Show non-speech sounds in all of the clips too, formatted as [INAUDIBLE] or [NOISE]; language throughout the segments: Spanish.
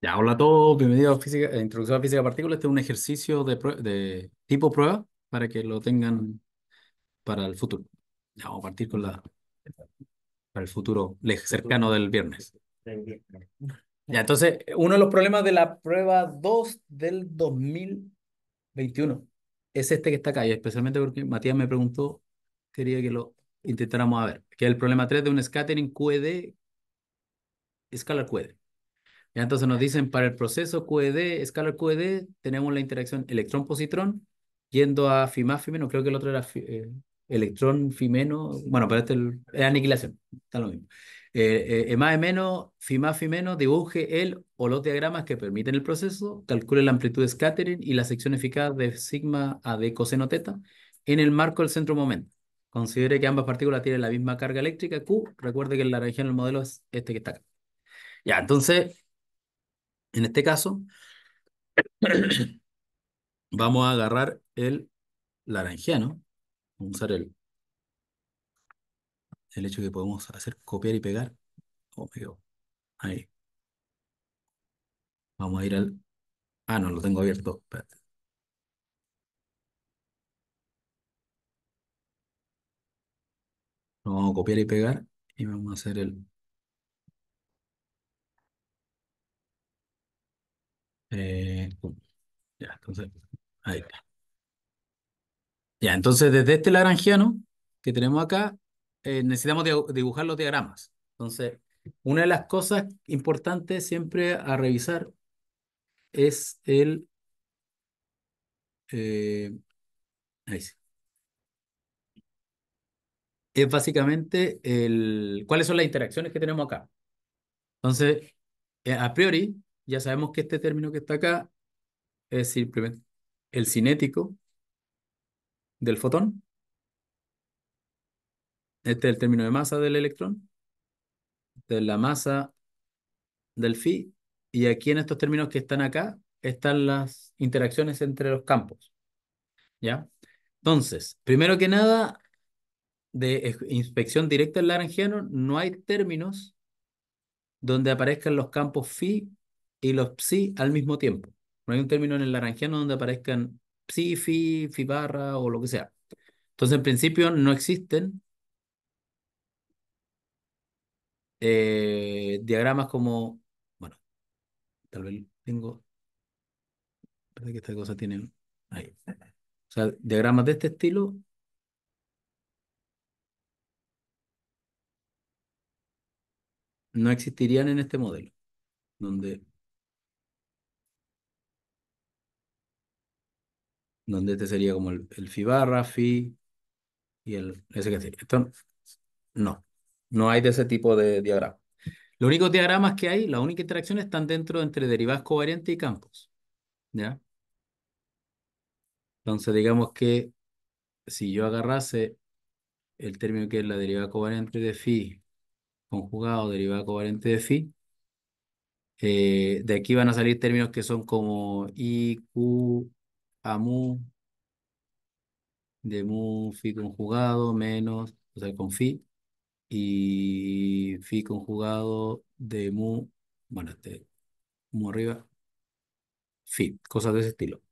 Ya, hola a todos, bienvenidos a, física, eh, Introducción a Física de Partículas. Este es un ejercicio de, tipo prueba para que lo tengan para el futuro. Ya, vamos a partir con la para el futuro cercano del viernes. Ya, entonces, uno de los problemas de la prueba 2 del 2021 es este que está acá, y especialmente porque Matías me preguntó, quería que lo intentáramos a ver, que es el problema 3 de un scattering QED, escalar QED entonces nos dicen para el proceso QED, escalar QED, tenemos la interacción electrón-positrón yendo a fimá-fimeno, creo que el otro era eh, electrón electrón-fimeno, bueno, pero este es aniquilación, está lo mismo. Eh, eh más de menos, más y menos, dibuje el o los diagramas que permiten el proceso, calcule la amplitud de scattering y la sección eficaz de sigma a de coseno teta en el marco del centro momento. Considere que ambas partículas tienen la misma carga eléctrica, Q. Recuerde que la región del modelo es este que está acá. Ya, entonces, en este caso, [CLEARS THROAT] vamos a agarrar el laranjeano, vamos a usar el, el hecho que podemos hacer copiar y pegar. Oh, Ahí. Vamos a ir al... Ah, no, lo tengo abierto. Lo vamos a copiar y pegar y vamos a hacer el Eh, ya, entonces, desde este laranjiano que tenemos acá, eh, necesitamos dibujar los diagramas. Entonces, una de las cosas importantes siempre a revisar es el... Eh, es básicamente el, cuáles son las interacciones que tenemos acá. Entonces, a priori, ya sabemos que este término que está acá es simplemente el cinético del fotón. Este es el término de masa del electrón. Esta es la masa del phi. Y aquí en estos términos que están acá están las interacciones entre los campos. ¿Ya? Entonces, primero que nada, de inspección directa en Lagrangiano, no hay términos donde aparezcan los campos phi y los psi al mismo tiempo. No hay un término en el laranjiano donde aparezcan psi, fi, fi barra o lo que sea. Entonces, en principio, no existen eh, diagramas como, bueno, tal vez tengo, que esta cosa tienen, ahí. O sea, diagramas de este estilo no existirían en este modelo, donde donde este sería como el, el barra, phi y el ese que no, no hay de ese tipo de diagrama. Los únicos diagramas que hay, las únicas interacciones están dentro entre derivadas covariantes y campos. ¿Ya? Entonces, digamos que si yo agarrase el término que es la derivada covariante de fi conjugado, derivada covariante de fi. Eh, de aquí van a salir términos que son como IQ mu de mu, fi conjugado, menos, o sea, con fi, y fi conjugado de mu, bueno, este, mu arriba, fi, cosas de ese estilo.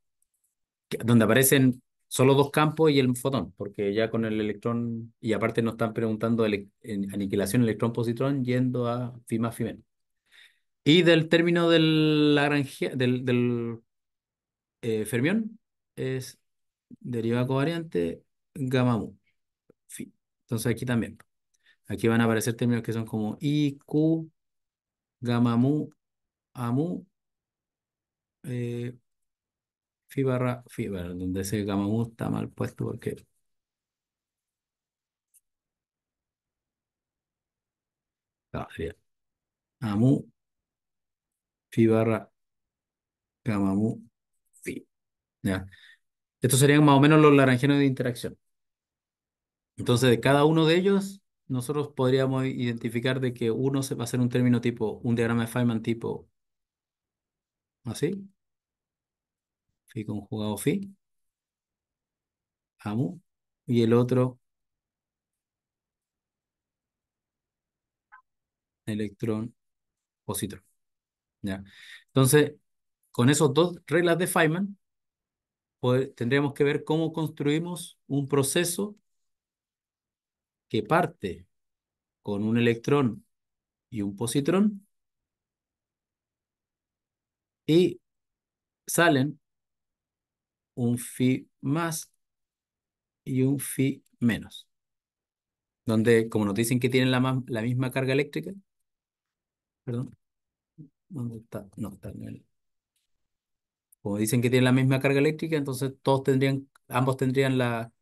donde aparecen solo dos campos y el fotón, porque ya con el electrón, y aparte nos están preguntando aniquilación electrón-positrón yendo a fi más, fi menos. Y del término del, Lagrangia, del, del eh, fermión es Deriva covariante gamma mu. Entonces aquí también. Aquí van a aparecer términos que son como I, Q, gamma mu, amu, eh, phi barra phi, barra, donde ese gamma mu está mal puesto porque Ah, sería amu phi barra gamma mu ¿ya? Estos serían más o menos los laranjeros de interacción. Entonces, de cada uno de ellos, nosotros podríamos identificar de que uno va a ser un término tipo, un diagrama de Feynman tipo, así, phi conjugado fi amu, y el otro, electrón, positrón. ¿Ya? Entonces, con esas dos reglas de Feynman, tendríamos que ver cómo construimos un proceso que parte con un electrón y un positrón y salen un phi más y un fi menos. Donde, como nos dicen que tienen la, misma carga eléctrica, perdón, No, está en el como dicen que tienen la misma carga eléctrica, entonces todos tendrían, ambos tendrían la,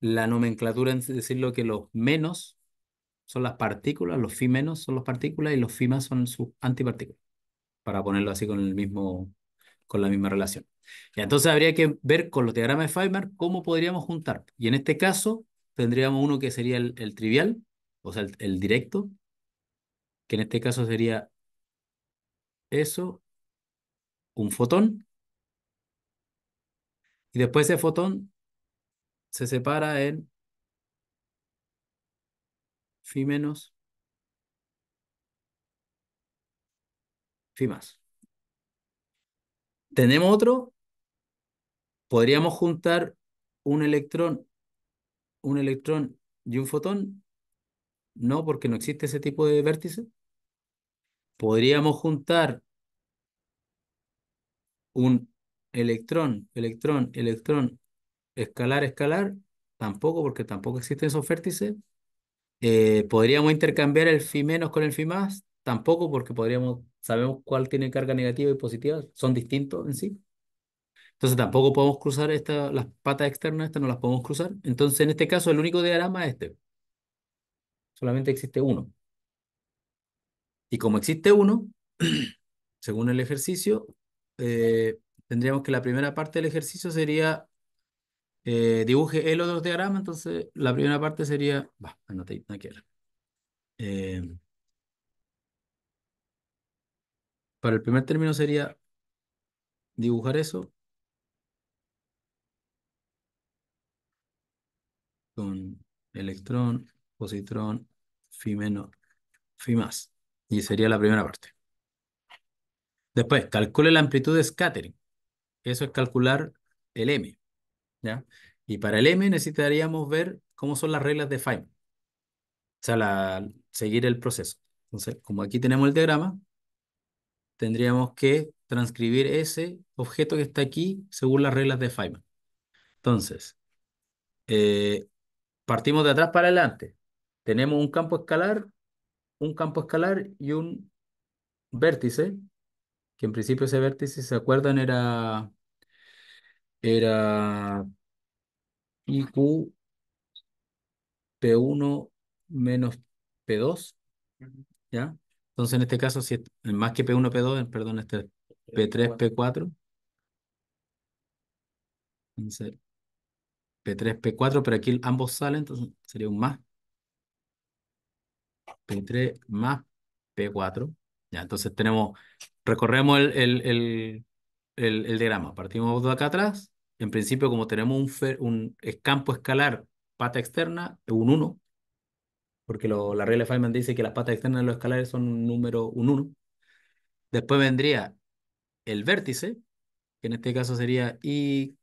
la nomenclatura en decirlo que los menos son las partículas, los phi menos son las partículas y los phi más son sus antipartículas, para ponerlo así con el mismo, con la misma relación. Y entonces habría que ver con los diagramas de Feynman cómo podríamos juntar. Y en este caso tendríamos uno que sería el, trivial, o sea, el directo, que en este caso sería eso, un fotón, y después ese fotón se separa en Fi menos Fi más. Tenemos otro. Podríamos juntar un electrón, un electrón y un fotón. No, porque no existe ese tipo de vértice. Podríamos juntar un electrón, electrón, electrón, escalar, escalar, tampoco, porque tampoco existen esos vértices. Eh, podríamos intercambiar el phi menos con el phi más, tampoco, porque podríamos, sabemos cuál tiene carga negativa y positiva, son distintos en sí. Entonces tampoco podemos cruzar esta, las patas externas, estas no las podemos cruzar. Entonces en este caso el único diagrama es este. Solamente existe uno. Y como existe uno, [CLEARS THROAT] según el ejercicio, eh, tendríamos que la primera parte del ejercicio sería eh, dibuje el otro diagrama, entonces la primera parte sería, va, anoté, no quiero. Eh, para el primer término sería dibujar eso con electrón, positrón, phi menos, phi más. Y sería la primera parte. Después, calcule la amplitud de scattering. Eso es calcular el M. ¿ya? Y para el M necesitaríamos ver cómo son las reglas de Feynman. O sea, la, seguir el proceso. Entonces, como aquí tenemos el diagrama, tendríamos que transcribir ese objeto que está aquí según las reglas de Feynman. Entonces, eh, partimos de atrás para adelante. Tenemos un campo escalar, un campo escalar y un vértice que en principio ese vértice, se acuerdan, era, era IQ P1 menos P2, ¿ya? Entonces en este caso, si más que P1, P2, eh, perdón, este es P3, P4. P3, P4, pero aquí ambos salen, entonces sería un más. P3 más P4. Ya, entonces tenemos recorremos el, el, diagrama. Partimos de acá atrás. En principio, como tenemos un, un campo escalar, pata externa, un 1, porque la regla de Feynman dice que las patas externas de los escalares son un número, un 1. Después vendría el vértice, que en este caso sería p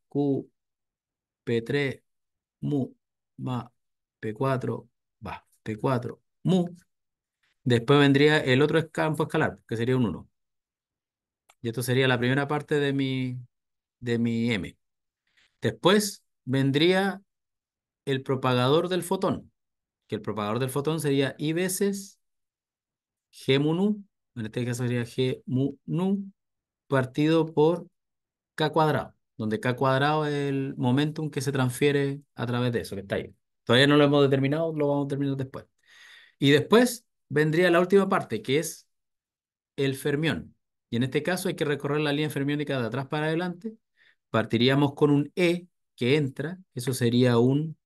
3 mu va, P4 va, P4 mu. Después vendría el otro escampo escalar, que sería un 1. Y esto sería la primera parte de mi, de mi M. Después vendría el propagador del fotón, que el propagador del fotón sería I veces G mu nu, en este caso sería G mu nu, partido por K cuadrado, donde K cuadrado es el momentum que se transfiere a través de eso, que está ahí. Todavía no lo hemos determinado, lo vamos a determinar después. Y después vendría la última parte, que es el fermión. Y en este caso hay que recorrer la línea fermiónica de atrás para adelante. Partiríamos con un E que entra, eso sería un,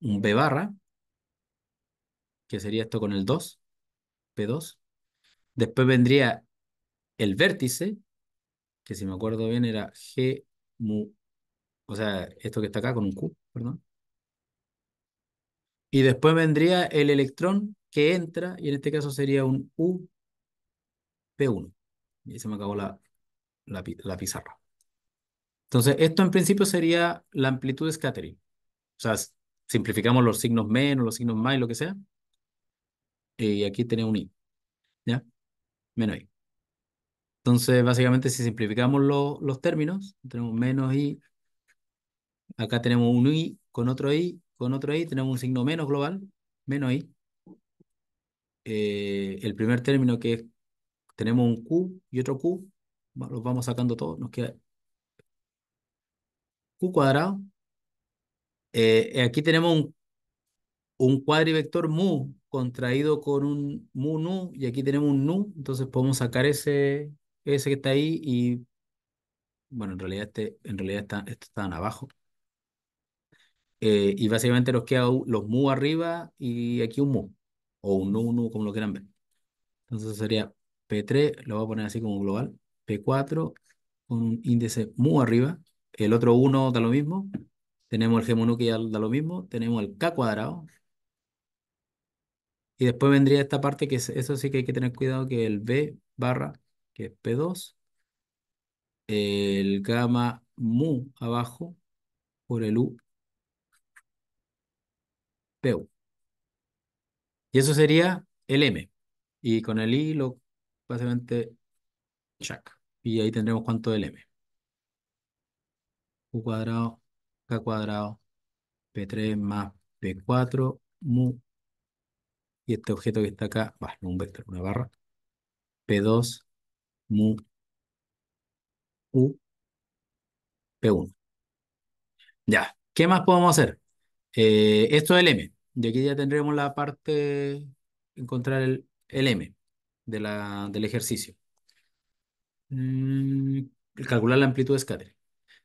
un B barra, que sería esto con el 2, P2. Después vendría el vértice, que si me acuerdo bien era G mu, o sea, esto que está acá con un Q, perdón. Y después vendría el electrón que entra, y en este caso sería un U 1 Y se me acabó la, la, pizarra. Entonces, esto en principio sería la amplitud de scattering. O sea, simplificamos los signos menos, los signos más y lo que sea. Eh, y aquí tenemos un I. ¿Ya? Menos I. Entonces, básicamente, si simplificamos los términos, tenemos menos I. Acá tenemos un I con otro I, con otro I. Tenemos un signo menos global, menos I. Eh, el primer término que es tenemos un Q y otro Q. Los vamos sacando todos. Nos queda Q cuadrado. Eh, aquí tenemos un, cuadrivector mu contraído con un mu nu y aquí tenemos un nu. Entonces podemos sacar ese, ese que está ahí y bueno, en realidad este, en realidad está, estos están abajo. Eh, y básicamente nos queda los mu arriba y aquí un mu, o un nu, nu, como lo quieran ver. Entonces sería P3 lo voy a poner así como global, P4 con un índice mu arriba, el otro 1 da lo mismo, tenemos el G que ya da lo mismo, tenemos el K cuadrado, y después vendría esta parte que es, eso sí que hay que tener cuidado, que el B barra, que es P2, el gamma mu abajo por el U, PU. Y eso sería el M. Y con el I lo básicamente Jack Y ahí tendremos cuánto del m. u cuadrado, K cuadrado, P3 más P4, mu. Y este objeto que está acá, no un vector, una barra. P2, mu, U, P1. Ya, ¿qué más podemos hacer? Eh, esto es M. Y aquí ya tendremos la parte, encontrar el, el M del ejercicio. Mm, calcular la amplitud de scattering.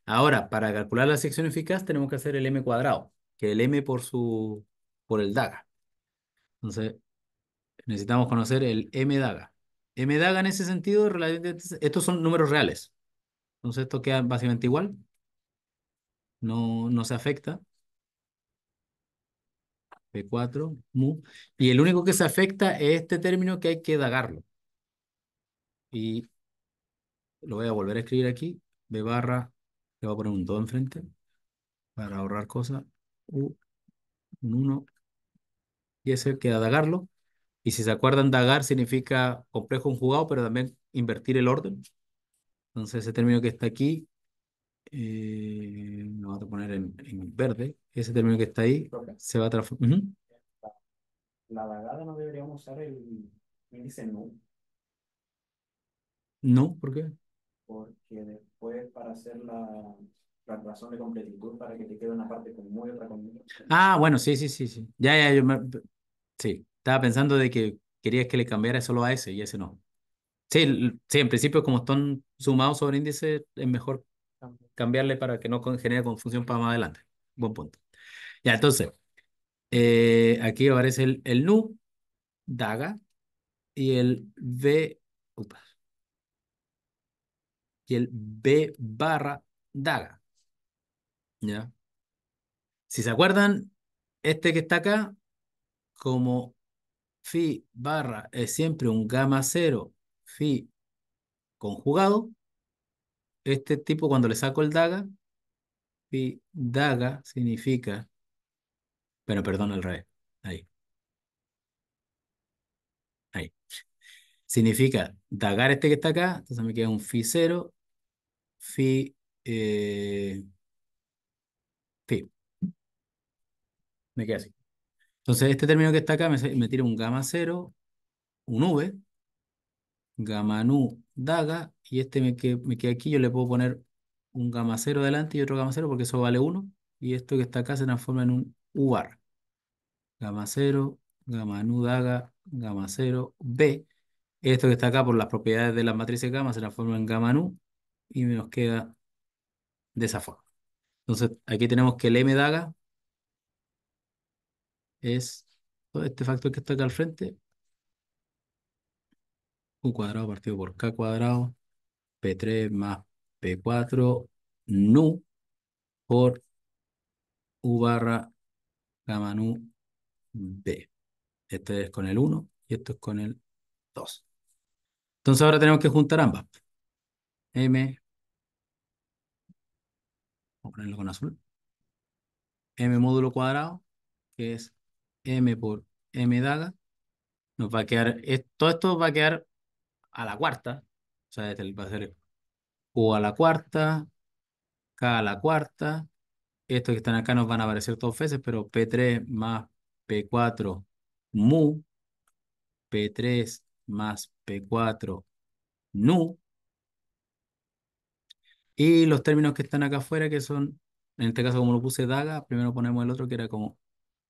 Ahora, para calcular la sección eficaz tenemos que hacer el m cuadrado, que es el m por, su, por el daga. Entonces, necesitamos conocer el m daga. m daga en ese sentido, estos son números reales. Entonces, esto queda básicamente igual. No, no se afecta b 4 mu. Y el único que se afecta es este término que hay que dagarlo. Y lo voy a volver a escribir aquí. B barra, le voy a poner un 2 enfrente para ahorrar cosas. U, un 1. Y ese queda dagarlo. Y si se acuerdan, dagar significa complejo conjugado, pero también invertir el orden. Entonces ese término que está aquí eh, lo vamos a poner en, en verde, ese término que está ahí se va a transformar. La lagada no deberíamos usar el índice no No, ¿por qué? Porque después para hacer la, la razón de completitud para que te quede una parte con muy otra con Ah, bueno, sí, sí, sí, sí. Ya, ya, yo me... Sí, estaba pensando de que querías que le cambiara solo a ese y ese no. Sí, sí, en principio como están sumados sobre índice es mejor cambiarle para que no genere confusión para más adelante. Buen punto. Ya, entonces, eh, aquí aparece el, nu, daga, y el b. upa, y el b barra daga. ¿Ya? Si se acuerdan, este que está acá, como Fi. barra es siempre un gamma cero Fi. conjugado, este tipo cuando le saco el daga, y daga significa, pero perdón, al revés, ahí. Ahí. Significa dagar este que está acá, entonces me queda un fi 0, fi, eh, fi. Me queda así. Entonces este término que está acá me, me tira un gamma cero, un v, gamma nu daga, y este me, que, queda aquí, yo le puedo poner un gamma 0 delante y otro gamma 0 porque eso vale 1, y esto que está acá se transforma en un U bar. Gamma 0, gamma nu daga, gamma 0, B. Esto que está acá por las propiedades de las matrices gamma se transforma en gamma nu y nos queda de esa forma. Entonces aquí tenemos que el M daga es todo este factor que está acá al frente cuadrado partido por K cuadrado, P3 más P4, nu por U barra gamma nu B. Este es con el 1 y esto es con el 2. Entonces ahora tenemos que juntar ambas. M, vamos a ponerlo con azul, M módulo cuadrado, que es M por M daga, nos va a quedar, todo esto va a quedar a la cuarta, o sea, este va a ser Q a la cuarta, K a la cuarta, estos que están acá nos van a aparecer dos veces, pero P3 más P4 mu, P3 más P4 nu, y los términos que están acá afuera que son, en este caso como lo puse daga, primero ponemos el otro que era como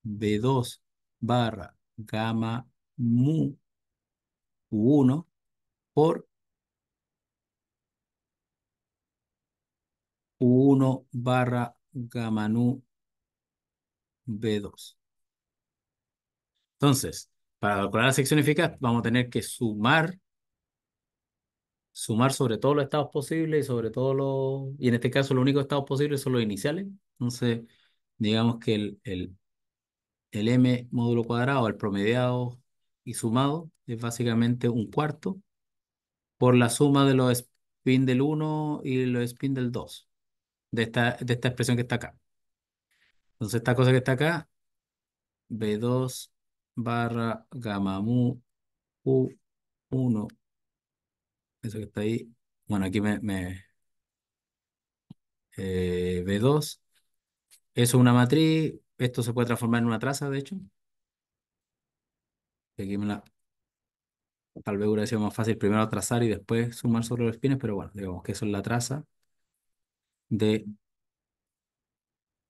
B2 barra gamma mu U1 por 1 barra gamma nu B2. Entonces, para calcular la sección eficaz, vamos a tener que sumar, sumar sobre todos los estados posibles y sobre todo, los, y en este caso los únicos estados posibles son los iniciales. Entonces, digamos que el, el M módulo cuadrado, el promediado y sumado, es básicamente un cuarto por la suma de los spin del 1 y los spin del 2, de esta, de esta expresión que está acá. Entonces esta cosa que está acá, B2 barra gamma mu U1, eso que está ahí, bueno, aquí me, me eh, B2, eso es una matriz, esto se puede transformar en una traza, de hecho. Aquí me la Tal vez hubiera sido más fácil primero trazar y después sumar sobre los espines, pero bueno, digamos que eso es la traza de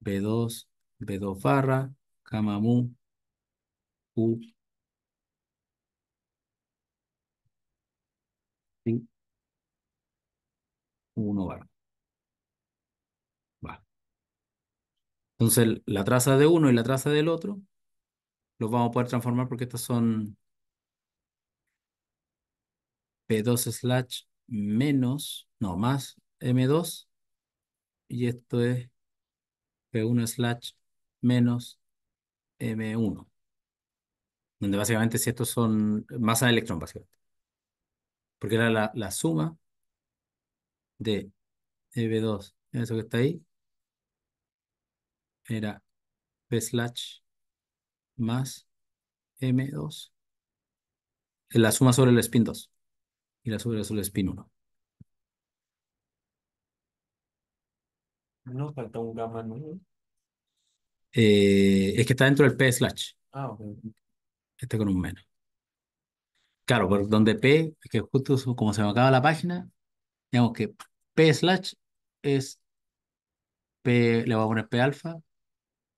B2, B2 barra, gamma U. 1 barra. Vale. Entonces la traza de uno y la traza del otro los vamos a poder transformar porque estas son P2 slash menos, no, más M2. Y esto es P1 slash menos M1. Donde básicamente si estos son masa de electrón, básicamente. Porque era la, la suma de M2, eso que está ahí, era P slash más M2. La suma sobre el spin 2 y sobre azul spin1. No falta un gamma no eh, es que está dentro del P slash. Ah, ok. Este con un menos. Claro, por donde P, que justo como se me acaba la página, digamos que P slash es P, le voy a poner P alfa,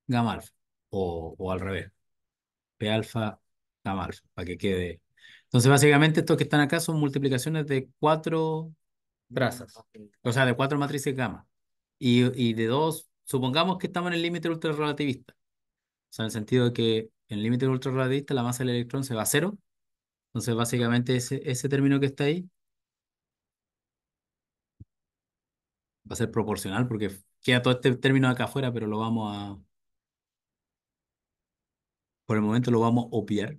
gamma alfa, o, o al revés. P alfa, gamma alfa, para que quede entonces, básicamente, estos que están acá son multiplicaciones de cuatro brazas. o sea, de cuatro matrices gamma. Y, de dos, supongamos que estamos en el límite ultrarrelativista. O sea, en el sentido de que en el límite ultrarrelativista la masa del electrón se va a cero. Entonces, básicamente, ese, ese término que está ahí va a ser proporcional porque queda todo este término acá afuera, pero lo vamos a... Por el momento lo vamos a obviar.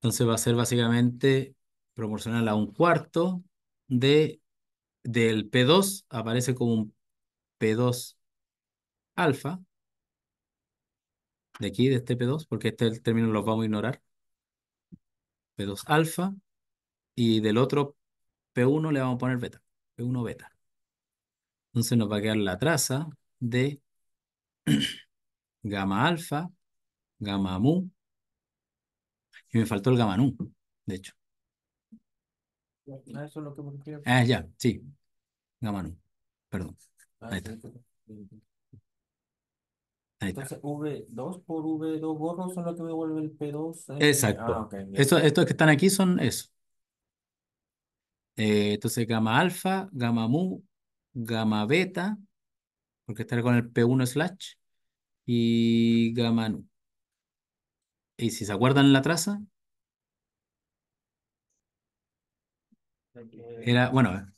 Entonces va a ser básicamente proporcional a un cuarto de, del P2, aparece como un P2 alfa, de aquí, de este P2, porque este término lo vamos a ignorar, P2 alfa, y del otro P1 le vamos a poner beta, P1 beta. Entonces nos va a quedar la traza de [CLEARS THROAT] gamma alfa, gamma mu, y me faltó el gamanú, de hecho. Ah, ah ya, sí. Gamanú. Perdón. Ah, pues, Ahí está. Entonces, V2 por V2 gorro son los que me vuelve el P2. Eh, Exacto. Ah, estos que están aquí son eso. Eh, entonces, gamma alfa, gamma mu, gamma beta, porque está con el P1 slash, y gamma nu. Y si se acuerdan la traza, era, bueno,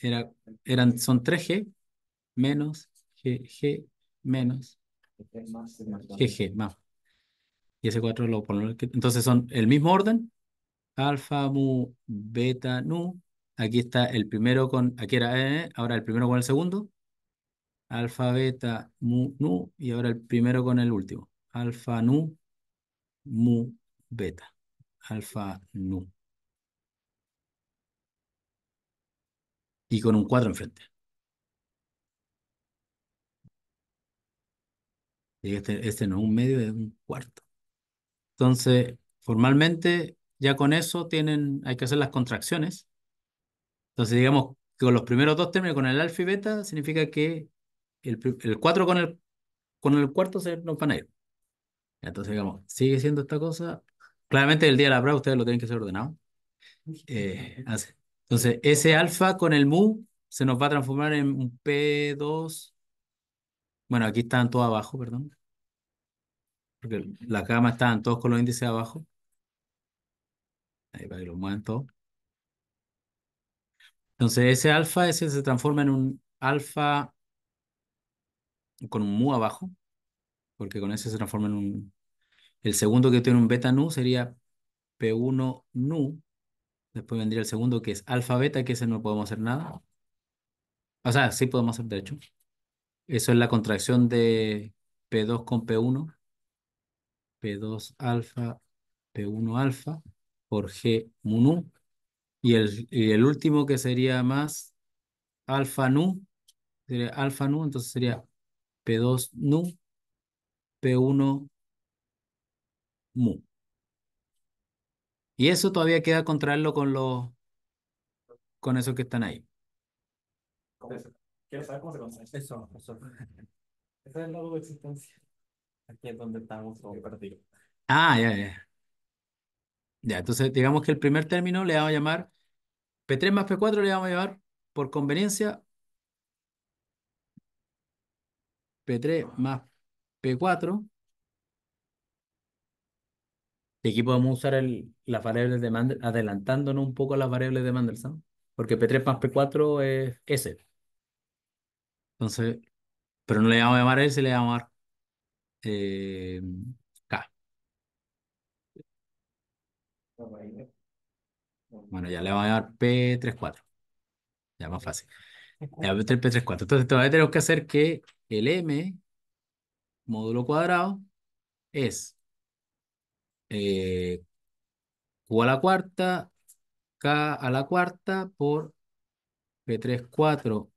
era, eran, son 3G menos GG menos GG más. Y ese 4 lo ponemos. Entonces son el mismo orden. Alfa, mu, beta, nu. Aquí está el primero con, aquí era E, ahora el primero con el segundo. Alfa, beta, mu, nu. Y ahora el primero con el último. Alfa, nu, mu beta, alfa nu. Y con un 4 enfrente. Este, este, no es un medio, es un cuarto. Entonces, formalmente, ya con eso tienen, hay que hacer las contracciones. Entonces, digamos que con los primeros dos términos, con el alfa y beta, significa que el, el 4 con el, con el cuarto se nos van a ir. Entonces, digamos, sigue siendo esta cosa. Claramente el día de la prueba ustedes lo tienen que hacer ordenado. Eh, [LAUGHS] entonces, ese alfa con el mu se nos va a transformar en un P2. Bueno, aquí están todos abajo, perdón. Porque la cama están todos con los índices abajo. Ahí para que lo muevan todos. Entonces, ese alfa ese se transforma en un alfa con un mu abajo porque con eso se transforma en un... El segundo que tiene un beta nu sería P1 nu. Después vendría el segundo que es alfa beta, que ese no podemos hacer nada. O sea, sí podemos hacer, de hecho. Eso es la contracción de P2 con P1. P2 alfa, P1 alfa por G mu nu. Y el, y el último que sería más alfa nu, sería alfa nu, entonces sería P2 nu P1 mu. Y eso todavía queda contraerlo con los con esos que están ahí. Quiero saber cómo se consigue? Eso, eso. Ese es el lado de existencia. Aquí es donde estamos partido. Ah, ya, ya. Ya, entonces digamos que el primer término le vamos a llamar P3 más P4 le vamos a llamar por conveniencia P3 más P4. Y aquí podemos usar las variables de Mandelson, adelantándonos un poco las variables de Mandelson, porque P3 más P4 es S. Entonces, pero no le vamos a llamar S, le vamos a llamar eh, K. Bueno, ya le vamos a llamar P34. Ya más fácil. Ya P3, p Entonces, todavía tenemos que hacer que el M módulo cuadrado es eh, a la cuarta, K a la cuarta por P3, 4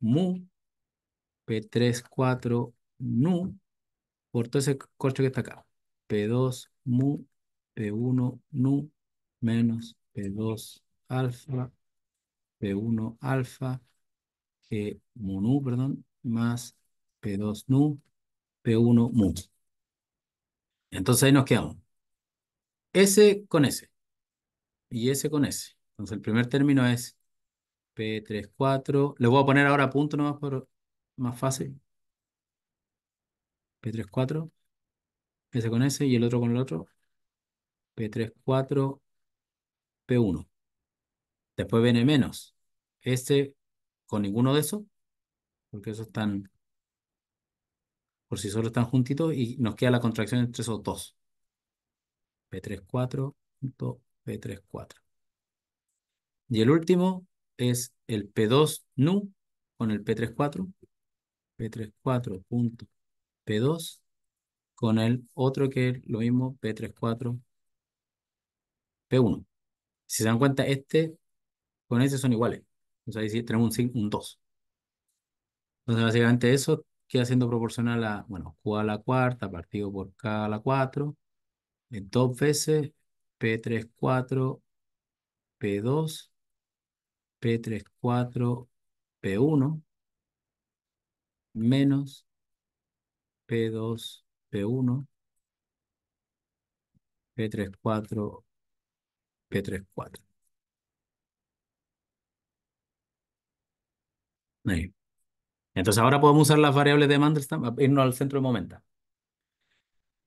mu, P3, 4 nu, por todo ese corcho que está acá. P2 mu, P1 nu, menos P2 alfa, P1 alfa, que eh, mu nu, perdón, más P2 nu, P1 mu. Entonces ahí nos quedamos. S con S. Y S con S. Entonces el primer término es P34. Le voy a poner ahora punto nomás más fácil. P34. S con S y el otro con el otro. P34, P1. Después viene menos. S este con ninguno de esos, porque esos están por si solo están juntitos y nos queda la contracción entre esos dos. P34 P34. Y el último es el P2 nu con el P34. P34 P2 con el otro que es lo mismo P34 P1. Si se dan cuenta, este con ese son iguales. O sea, ahí tenemos un 2. Entonces, básicamente eso queda siendo proporcional a, bueno, Q a la cuarta partido por K a la 4, en dos veces P3, 4, P2, P3, 4, P1, menos P2, P1, P3, 4, P3, 4. Ahí. Entonces ahora podemos usar las variables de Mandelstam, irnos al centro de momenta.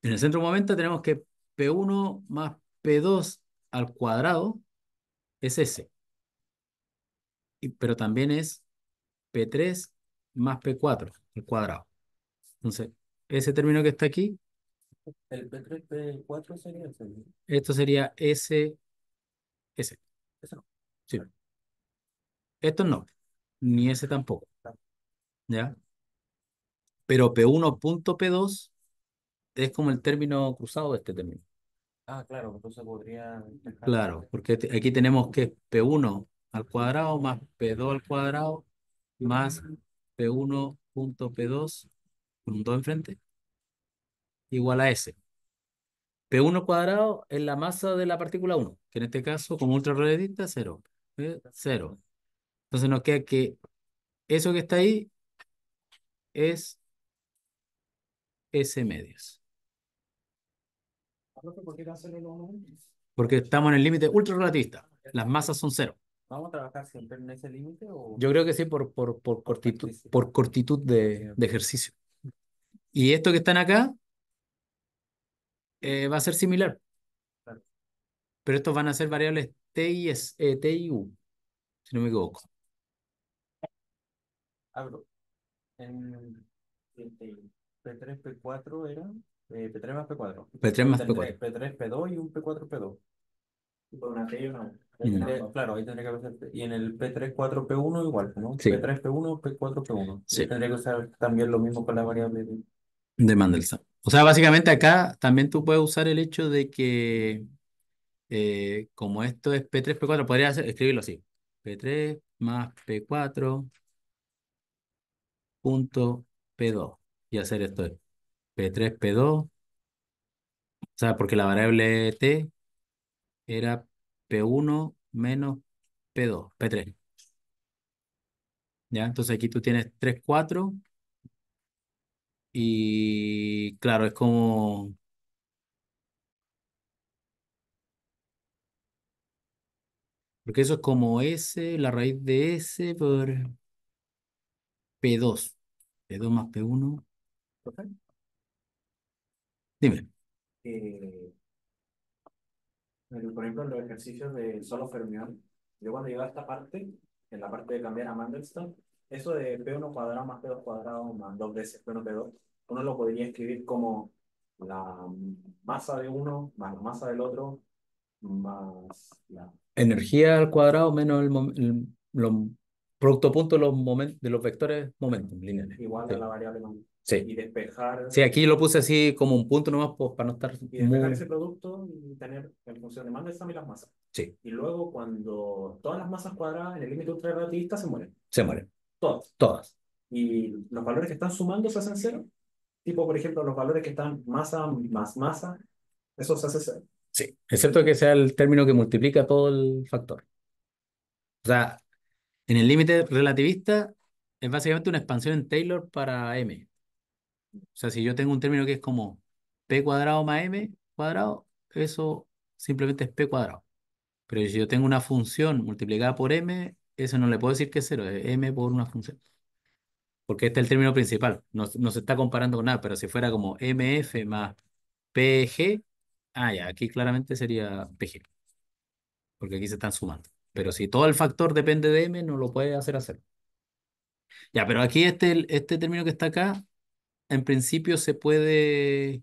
En el centro de momenta tenemos que P1 más P2 al cuadrado es S. pero también es P3 más P4 al cuadrado. Entonces, ese término que está aquí. El P3, P4 sería ese. Esto sería S. S. Eso. Esto no. Ni S tampoco. ¿ya? Pero P1.P2 es como el término cruzado de este término. Ah, claro, entonces podría... Claro, porque este, aquí tenemos que P1 al cuadrado más P2 al cuadrado más P1.P2 con un 2 enfrente igual a S. P1 cuadrado es la masa de la partícula 1, que en este caso, como redita es 0. 0. Entonces nos queda que eso que está ahí es S medios. Porque estamos en el límite relativista. Las masas son cero. ¿Vamos a trabajar siempre en ese límite? Yo creo que sí, por, por, por, cortitud, por cortitud de, ejercicio. Y esto que están acá eh, va a ser similar. Pero estos van a ser variables T y, eh, T y U, si no me equivoco. Abro. En P3, P4 era. Eh, P3 más P4. P3 más P4. P3, P2 y un P4, P2. Por una no. Eh, claro, ahí tendría que hacer. Y en el P3, 4, P1 igual, ¿no? P3, P1, P4, P1. tendría que usar también lo mismo con la variable de, Mandelson. O sea, básicamente acá también tú puedes usar el hecho de que, eh, como esto es P3, P4, podrías escribirlo así. P3 más P4 punto P2 y hacer esto. P3, P2. O sea, porque la variable T era P1 menos P2, P3. ¿Ya? Entonces aquí tú tienes 3, 4. Y claro, es como... Porque eso es como S, la raíz de S por... P2. P2 más P1. Dime. Eh, por ejemplo, en los ejercicios de solo fermión, yo cuando llego a esta parte, en la parte de cambiar a Mandelstam eso de P1 cuadrado más P2 cuadrado más dos veces P1 P2, uno lo podría escribir como la masa de uno más la masa del otro más la... Energía al cuadrado menos el, el, lo Producto punto de los, de los vectores momentum lineales. Igual de la variable momentum. Sí. Y despejar. Sí, aquí lo puse así como un punto nomás pues, para no estar. Y despejar ese producto y tener en función de masa y las masas. Sí. Y luego, cuando todas las masas cuadradas en el límite ultra-relativista se mueren. Se mueren. Todas. Todas. Y los valores que están sumando se hacen cero. Tipo, por ejemplo, los valores que están masa más masa, eso se hace cero. Sí, excepto que sea el término que multiplica todo el factor. O sea, en el límite relativista es básicamente una expansión en Taylor para m. O sea, si yo tengo un término que es como p cuadrado más m cuadrado, eso simplemente es p cuadrado. Pero si yo tengo una función multiplicada por m, eso no le puedo decir que es cero, es m por una función. Porque este es el término principal, no, se está comparando con nada, pero si fuera como mf más pg, ah, ya, aquí claramente sería pg. Porque aquí se están sumando. Pero si todo el factor depende de M, no lo puede hacer hacer. Ya, pero aquí este, este término que está acá, en principio se puede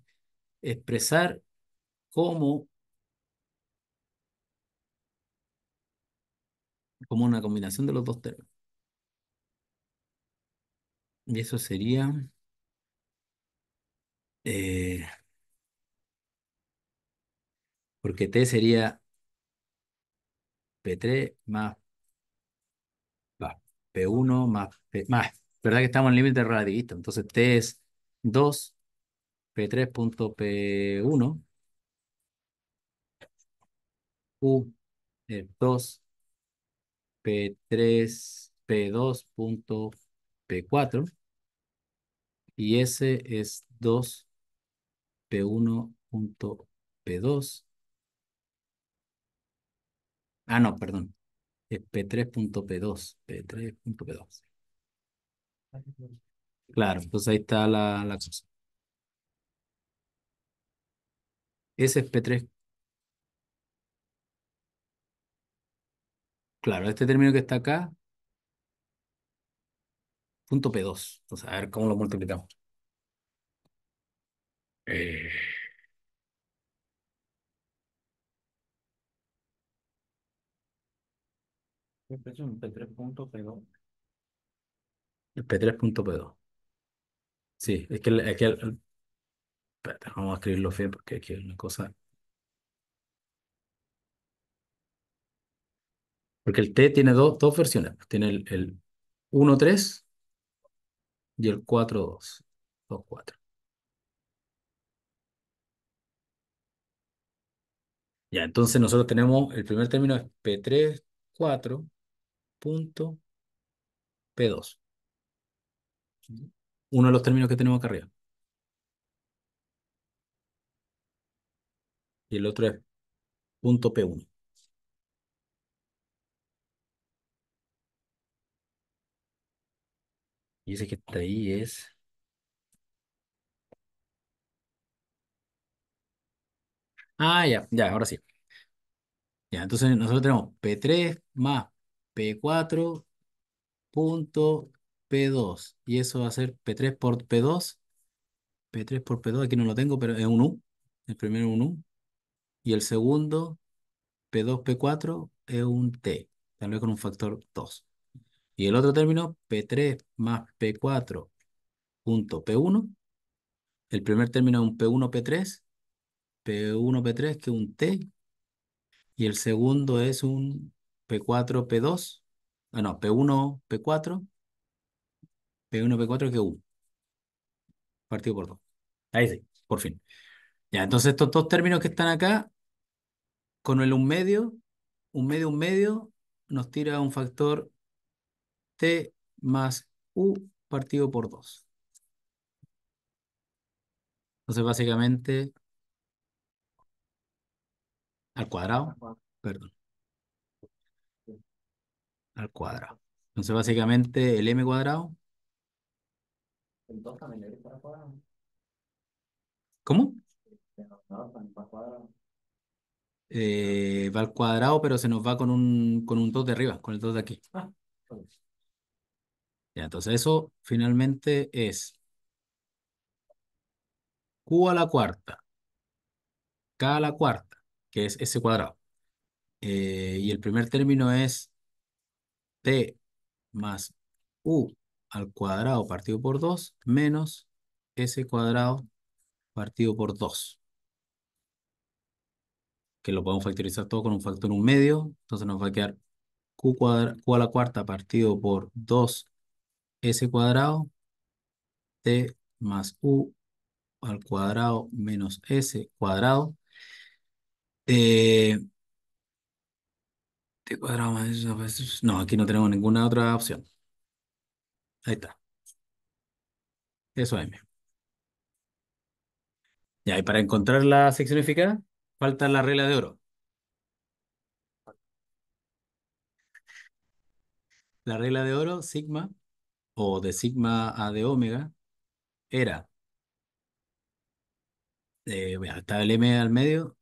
expresar como, como una combinación de los dos términos. Y eso sería... Eh, porque T sería P3 más, P1 más, P, más. ¿Verdad que estamos en límite relativista? Entonces T es 2, P3.P1, U es 2, P3, P2.P4 y S es 2, P1.P2 Ah, no, perdón. Es P3.P2. P3.P2. Claro, entonces pues ahí está la, la cosa. Ese es P3. Claro, este término que está acá, punto P2. Entonces, a ver cómo lo multiplicamos. Eh. p es 2 p 3p El p 2 Sí, es que, el- que vamos a escribirlo bien porque aquí hay una cosa. Porque el T tiene dos, versiones. Tiene el, 1.3 y el 4.2. 2.4. Ya, entonces nosotros tenemos, el primer término es p 34 punto P2. Uno de los términos que tenemos acá arriba. Y el otro es punto P1. Y ese que está ahí es... Ah, ya, ya, ahora sí. Ya, entonces nosotros tenemos P3 más P4 punto P2. Y eso va a ser P3 por P2. P3 por P2, aquí no lo tengo, pero es un U. El primero es un U. Y el segundo, P2, P4, es un T. Tal vez con un factor 2. Y el otro término, P3 más P4 punto P1. El primer término es un P1, P3. P1, P3, que es un T. Y el segundo es un P4, P2, ah, no, P1, P4, P1, P4, q U. Partido por 2. Ahí sí, por fin. Ya, entonces estos dos términos que están acá, con el 1 medio, 1 medio, 1 medio, nos tira un factor T más U partido por 2. Entonces básicamente al cuadrado, perdón al cuadrado. Entonces, básicamente, el m cuadrado. ¿Cómo? va al cuadrado, pero se nos va con un, con un 2 de arriba, con el 2 de aquí. Ah, entonces eso finalmente es Q a la cuarta, K a la cuarta, que es ese cuadrado. Eh, y el primer término es T más U al cuadrado partido por 2 menos S cuadrado partido por 2. Que lo podemos factorizar todo con un factor 1 medio. Entonces nos va a quedar Q, Q a la cuarta partido por 2 S cuadrado T más U al cuadrado menos S cuadrado. Eh, cuadrado No, aquí no tenemos ninguna otra opción. Ahí está. Eso es. Ya, y para encontrar la sección eficaz, falta la regla de oro. La regla de oro, sigma, o de sigma a de omega, era, eh, está el m al medio,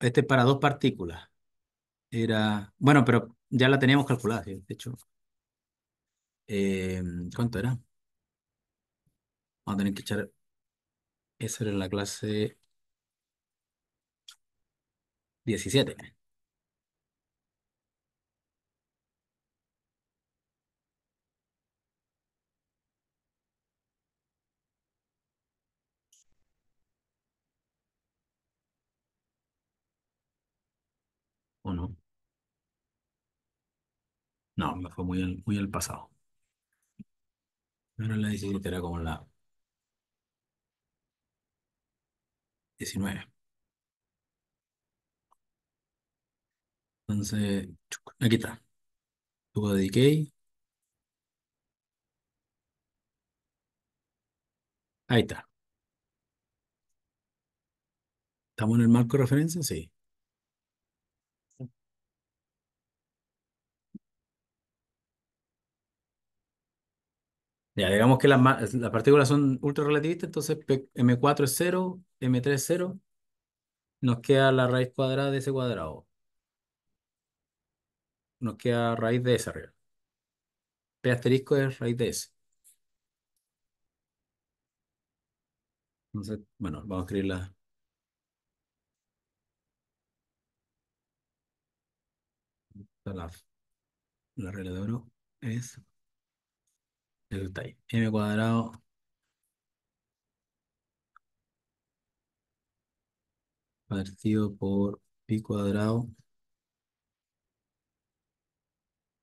este es para dos partículas, era, bueno, pero ya la teníamos calculada, de hecho. Eh, ¿cuánto era? Vamos a tener que echar, esa era la clase 17. ¿O no? No, me fue muy al, muy pasado. No era la 17, era como la 19. Entonces, aquí está. Tuvo de decay. Ahí está. ¿Estamos en el marco de referencia? Sí. Ya, digamos que las, partículas son ultra relativistas entonces M4 es 0, M3 es 0. Nos queda la raíz cuadrada de ese cuadrado. Nos queda raíz de S arriba. P asterisco es raíz de S. Entonces, bueno, vamos a escribir La, la regla de oro es M cuadrado partido por pi cuadrado.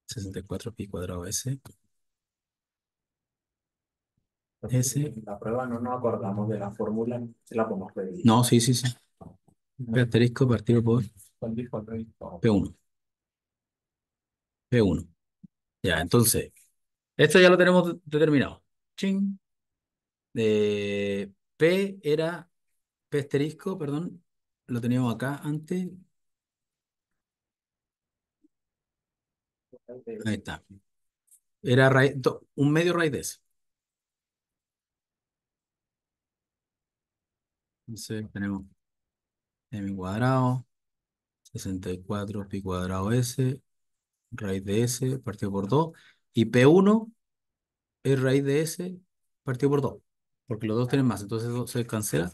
64 pi cuadrado S. la prueba no nos acordamos de la fórmula, se la podemos No, sí, sí, sí. P partido por P1. P1. Ya, entonces, esto ya lo tenemos determinado. Ching. Eh, P era P asterisco, perdón. Lo teníamos acá antes. Ahí está. Era un medio raíz de S. Entonces tenemos m cuadrado, 64 pi cuadrado s, raíz de s partido por 2. Y P1 es raíz de S partido por 2, porque los dos tienen más, entonces eso se cancela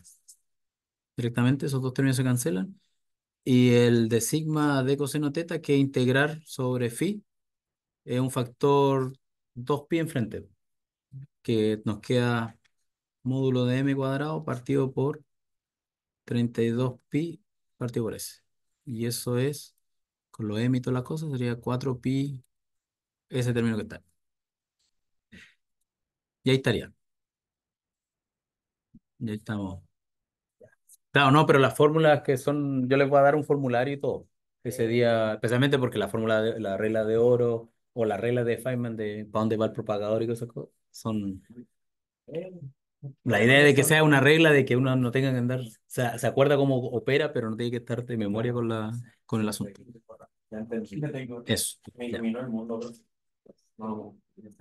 directamente, esos dos términos se cancelan. Y el de sigma de coseno teta, que integrar sobre phi, es un factor 2pi enfrente, que nos queda módulo de m cuadrado partido por 32pi partido por s. Y eso es, con los m y todas las cosas, sería 4pi ese término que está. Y ahí estaría. Y ahí estamos. Claro, no, pero las fórmulas que son, yo les voy a dar un formulario y todo. Ese día, especialmente porque la fórmula, de, la regla de oro o la regla de Feynman de para dónde va el propagador y cosas son... La idea de que sea una regla de que uno no tenga que andar, se acuerda cómo opera, pero no tiene que estar de memoria con, la, con el asunto. Eso. 嗯。